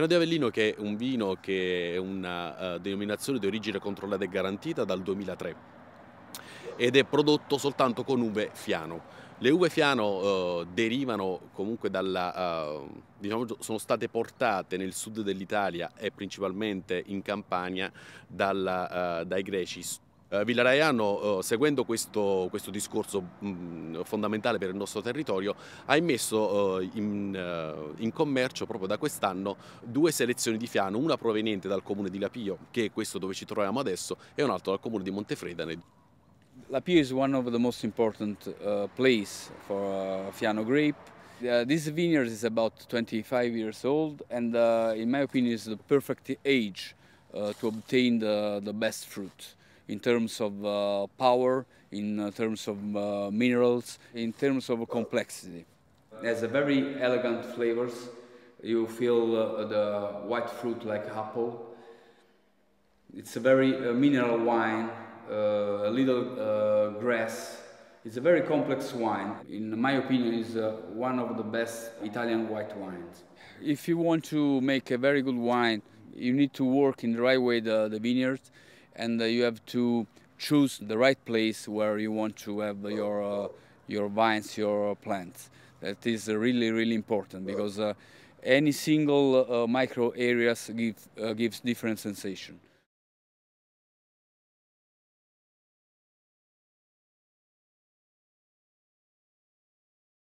Fieno di Avellino che è un vino che è una uh, denominazione di origine controllata e garantita dal 2003 ed è prodotto soltanto con uve fiano. Le uve fiano eh, derivano comunque dalla, eh, diciamo, sono state portate nel sud dell'Italia e principalmente in Campania dalla, eh, dai greci eh, Villaraiano, eh, seguendo questo, questo discorso mh, fondamentale per il nostro territorio, ha immesso eh, in, eh, in, commercio proprio da quest'anno due selezioni di fiano, una proveniente dal comune di Lapio, che è questo dove ci troviamo adesso, e un'altra dal comune di Montefredane. Lapio è uno dei most important uh, place for uh, fiano grape. Uh, this vineyard is about 25 years old and uh, in my opinion is the perfect age uh, to obtain the, the best fruit. in terms of uh, power, in uh, terms of uh, minerals, in terms of complexity. It has a very elegant flavors. You feel uh, the white fruit like apple. It's a very uh, mineral wine, uh, a little grass. It's a very complex wine. In my opinion, is one of the best Italian white wines. If you want to make a very good wine, you need to work in the right way the, the vineyards and uh, you have to choose the right place where you want to have your uh, your vines, your plants. That is really really important because uh, any single micro areas give, gives different sensation.